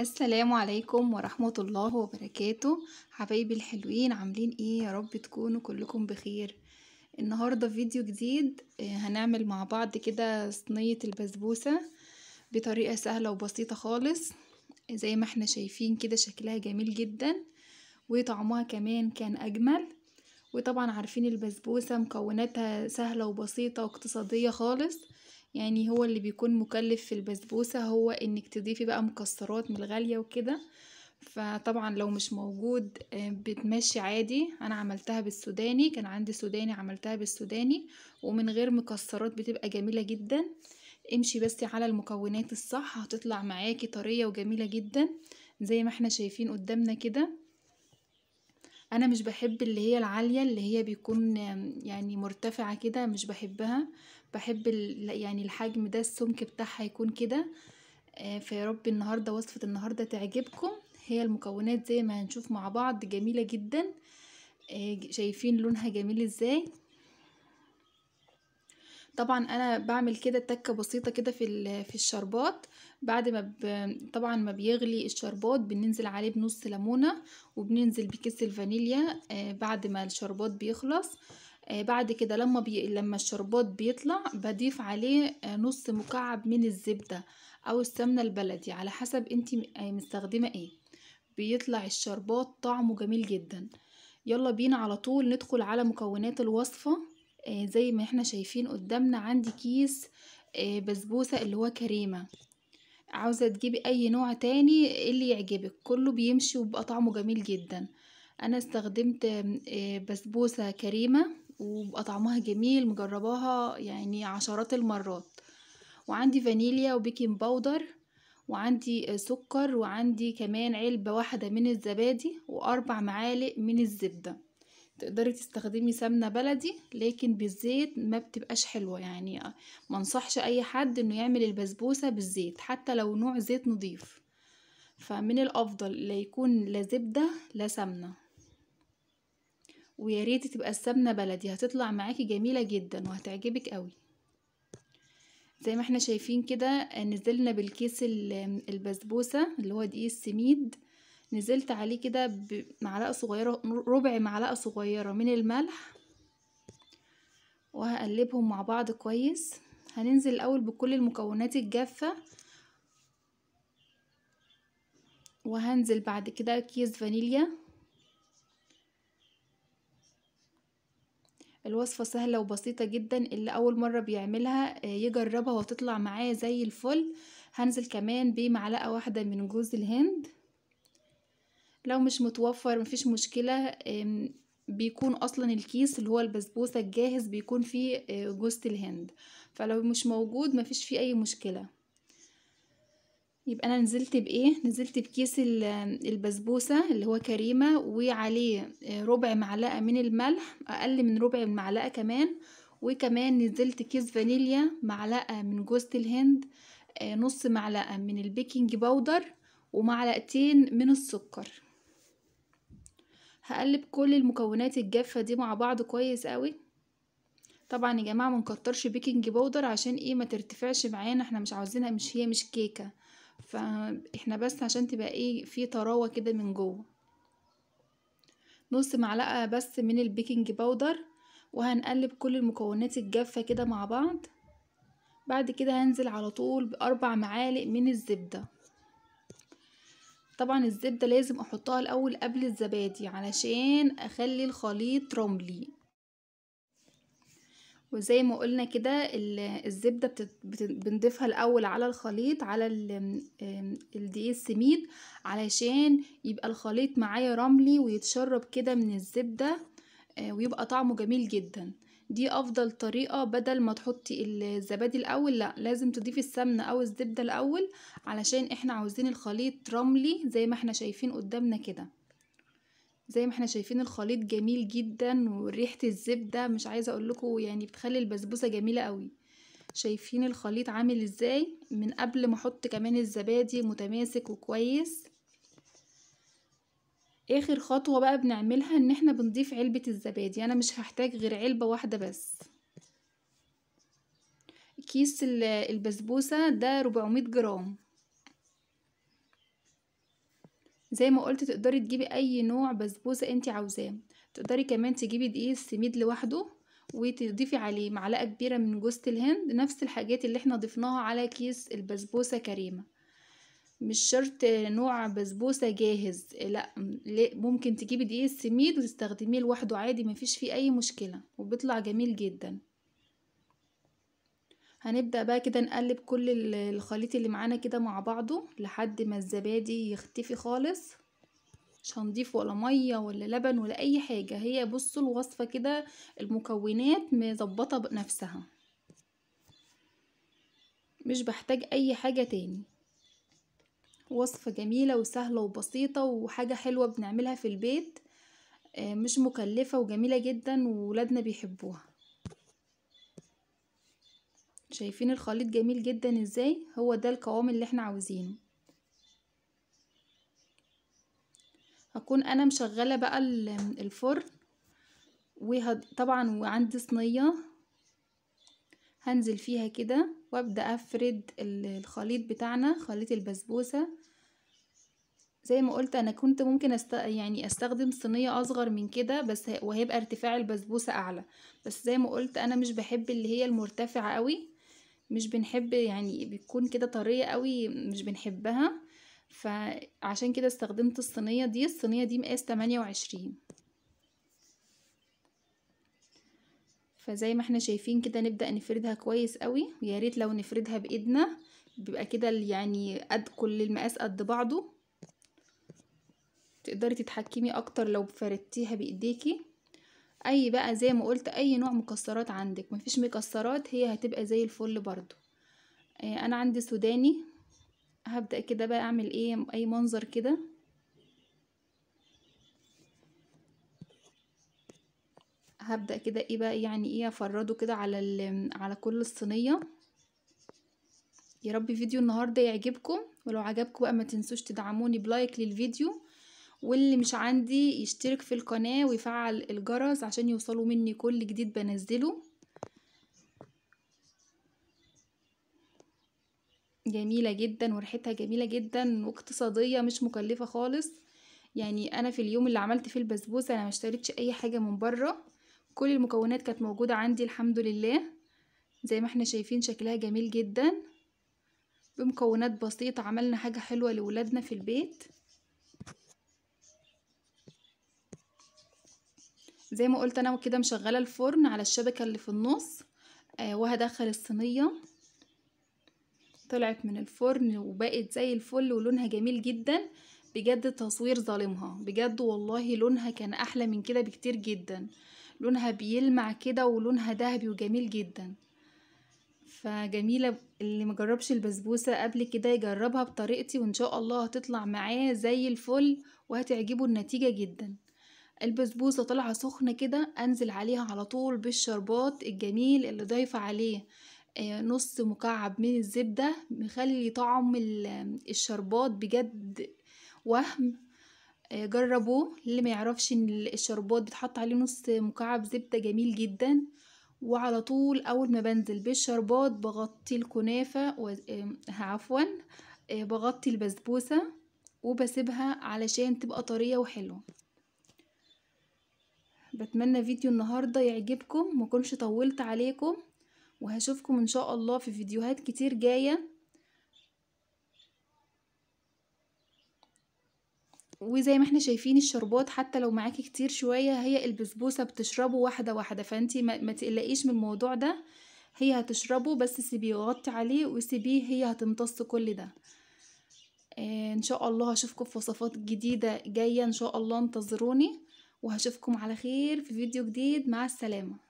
السلام عليكم ورحمة الله وبركاته حبايبي الحلوين عاملين ايه يا رب تكونوا كلكم بخير النهاردة فيديو جديد آه، هنعمل مع بعض كده صينية البسبوسة بطريقة سهلة وبسيطة خالص زي ما احنا شايفين كده شكلها جميل جدا وطعمها كمان كان اجمل وطبعا عارفين البسبوسة مكوناتها سهلة وبسيطة واقتصادية خالص يعني هو اللي بيكون مكلف في البسبوسة هو انك تضيفي بقى مكسرات من الغالية وكده فطبعا لو مش موجود آه، بتمشي عادي انا عملتها بالسوداني كان عندي سوداني عملتها بالسوداني ومن غير مكسرات بتبقى جميلة جدا امشي بس على المكونات الصح هتطلع معاكي طرية وجميلة جدا زي ما احنا شايفين قدامنا كده انا مش بحب اللي هي العاليه اللي هي بيكون يعني مرتفعه كده مش بحبها بحب ال... يعني الحجم ده السمك بتاعها يكون كده آه، فيا رب النهارده وصفه النهارده تعجبكم هي المكونات زي ما هنشوف مع بعض جميله جدا آه، شايفين لونها جميل ازاي طبعا انا بعمل كده تكه بسيطه كده في في الشربات بعد ما طبعا ما بيغلي الشربات بننزل عليه بنص ليمونه وبننزل بكيس الفانيليا آه، بعد ما الشربات بيخلص آه، بعد كده لما بي... لما الشربات بيطلع بضيف عليه آه، نص مكعب من الزبده او السمنه البلدي على حسب انت مستخدمه ايه بيطلع الشربات طعمه جميل جدا يلا بينا على طول ندخل على مكونات الوصفه آه، زي ما احنا شايفين قدامنا عندي كيس آه، بسبوسة اللي هو كريمة عاوزة تجيبي اي نوع تاني إيه اللي يعجبك كله بيمشي وبيبقى طعمه جميل جدا انا استخدمت آه، بسبوسة كريمة وبقى طعمها جميل مجرباها يعني عشرات المرات وعندي فانيليا وبيكنج باودر وعندي سكر وعندي كمان علبة واحدة من الزبادي وأربع معالق من الزبدة تقدري تستخدمي سمنة بلدي لكن بالزيت ما بتبقاش حلوة يعني منصحش اي حد انه يعمل البسبوسة بالزيت حتى لو نوع زيت نضيف فمن الافضل لا يكون لا زبدة لا سمنة ويا ريت تبقى السمنة بلدي هتطلع معاكي جميلة جدا وهتعجبك قوي زي ما احنا شايفين كده نزلنا بالكيس البسبوسة اللي هو دقيق السميد نزلت عليه كده بمعلقة صغيرة ربع معلقة صغيرة من الملح وهقلبهم مع بعض كويس هننزل الأول بكل المكونات الجافة وهنزل بعد كده كيس فانيليا الوصفة سهلة وبسيطة جدا اللي أول مرة بيعملها آه، يجربها وتطلع معاه زي الفل هنزل كمان بمعلقة واحدة من جوز الهند لو مش متوفر مفيش مشكلة بيكون اصلا الكيس اللي هو البسبوسة الجاهز بيكون فيه آه، جوزة الهند فلو مش موجود مفيش فيه اي مشكلة يبقى انا نزلت بايه نزلت بكيس البسبوسه اللي هو كريمه وعليه آه، ربع معلقه من الملح اقل من ربع المعلقه كمان وكمان نزلت كيس فانيليا معلقه من جوزة الهند آه، نص معلقه من البيكنج باودر ومعلقتين من السكر هقلب كل المكونات الجافة دي مع بعض كويس قوي طبعا يا جماعة منكترش بيكنج بودر عشان ايه ما ترتفعش معانا احنا مش عاوزينها مش هي مش كيكة فاحنا بس عشان تبقى ايه في طراوة كده من جوه نص معلقة بس من البيكنج بودر وهنقلب كل المكونات الجافة كده مع بعض بعد كده هنزل على طول بأربع معالق من الزبدة طبعا الزبدة لازم احطها الاول قبل الزبادي علشان اخلي الخليط رملي وزي ما قلنا كده الزبدة بنضيفها الأول على الخليط على الدقيق السميد علشان يبقى الخليط معايا رملي ويتشرب كده من الزبدة آه، ويبقى طعمه جميل جدا دي افضل طريقة بدل ما تحطي الزبادي الاول لا لازم تضيفي السمنة او الزبدة الاول علشان احنا عاوزين الخليط رملي زي ما احنا شايفين قدامنا كده زي ما احنا شايفين الخليط جميل جدا وريحة الزبدة مش عايزة اقول لكم يعني بتخلي البسبوسة جميلة قوي شايفين الخليط عامل ازاي من قبل ما احط كمان الزبادي متماسك وكويس اخر خطوة بقى بنعملها ان احنا بنضيف علبة الزبادي انا مش هحتاج غير علبة واحدة بس كيس البسبوسة ده 400 جرام زي ما قلت تقدري تجيبي اي نوع بسبوسة انت عاوزاه تقدري كمان تجيبي دقيق السميد لوحده وتضيفي عليه معلقة كبيرة من جوزة الهند نفس الحاجات اللي احنا ضفناها على كيس البسبوسة كريمة مش شرط نوع بسبوسة جاهز لا ممكن تجيبي دقيق السميد وتستخدميه لوحده عادي مفيش فيه اي مشكلة وبيطلع جميل جدا هنبدأ بقى كده نقلب كل الخليط اللي معانا كده مع بعضه لحد ما الزبادي يختفي خالص مش هنضيف ولا ميه ولا لبن ولا اي حاجه هي بصوا الوصفه كده المكونات مظبطه بنفسها مش بحتاج اي حاجه تاني وصفة جميلة وسهلة وبسيطة وحاجة حلوة بنعملها في البيت آه، مش مكلفة وجميلة جدا وولادنا بيحبوها شايفين الخليط جميل جدا ازاي هو ده القوام اللي احنا عاوزينه هكون انا مشغلة بقى الفرن وطبعا وعندي صينية هنزل فيها كده وابدأ افرد الخليط بتاعنا خليط البسبوسة زي ما قلت انا كنت ممكن است... يعني استخدم صينية اصغر من كده بس وهيبقى ارتفاع البسبوسة اعلى بس زي ما قلت انا مش بحب اللي هي المرتفعة قوي مش بنحب يعني بتكون كده طرية قوي مش بنحبها فعشان كده استخدمت الصينية دي الصينية دي مقاس 28 فزي ما احنا شايفين كده نبدأ نفردها كويس قوي وياريت ريت لو نفردها بإيدنا بيبقى كده يعني قد كل المقاس قد بعضه تقدري تتحكمي اكتر لو فردتيها بايديكي اي بقى زي ما قلت اي نوع مكسرات عندك مفيش مكسرات هي هتبقى زي الفل برضو آه، انا عندي سوداني هبدأ كده بقى اعمل ايه اي منظر كده هبدأ كده ايه بقى يعني ايه افرده كده على على كل الصينية يا رب فيديو النهاردة يعجبكم ولو عجبكم بقى ما تنسوش تدعموني بلايك للفيديو واللي مش عندي يشترك في القناة ويفعل الجرس عشان يوصلوا مني كل جديد بنزله جميلة جدا وريحتها جميلة جدا واقتصادية مش مكلفة خالص يعني انا في اليوم اللي عملت فيه البسبوسة انا اشتريتش اي حاجة من بره كل المكونات كانت موجودة عندي الحمد لله زي ما احنا شايفين شكلها جميل جدا بمكونات بسيطة عملنا حاجة حلوة لولادنا في البيت زي ما قلت انا كده مشغلة الفرن على الشبكة اللي في النص آه وهدخل الصينية طلعت من الفرن وبقت زي الفل ولونها جميل جدا بجد التصوير ظالمها بجد والله لونها كان احلى من كده بكتير جدا لونها بيلمع كده ولونها ذهبي وجميل جدا فجميلة اللي مجربش البسبوسة قبل كده يجربها بطريقتي وان شاء الله هتطلع معاه زي الفل وهتعجبه النتيجة جدا البسبوسة طالعة سخنة كده انزل عليها على طول بالشربات الجميل اللي ضايفة عليه آه، نص مكعب من الزبدة مخلي طعم الشربات بجد وهم آه، جربوه اللي ما يعرفش ان الشربات بتحط عليه نص مكعب زبدة جميل جدا وعلى طول اول ما بنزل بالشربات بغطي الكنافة و... آه، عفوا آه، بغطي البسبوسة وبسيبها علشان تبقى طرية وحلوة بتمنى فيديو النهاردة يعجبكم مكنش طولت عليكم وهشوفكم ان شاء الله في فيديوهات كتير جايه وزي ما احنا شايفين الشربات حتى لو معاكي كتير شوية هي البسبوسة بتشربه واحدة واحدة فانتي ما, ما تقلقيش من الموضوع ده هي هتشربه بس سيبيه يغطي عليه وسيبيه هي هتمتص كل ده آه، ان شاء الله هشوفكم في وصفات جديدة جاية ان شاء الله انتظروني وهشوفكم على خير في فيديو جديد مع السلامة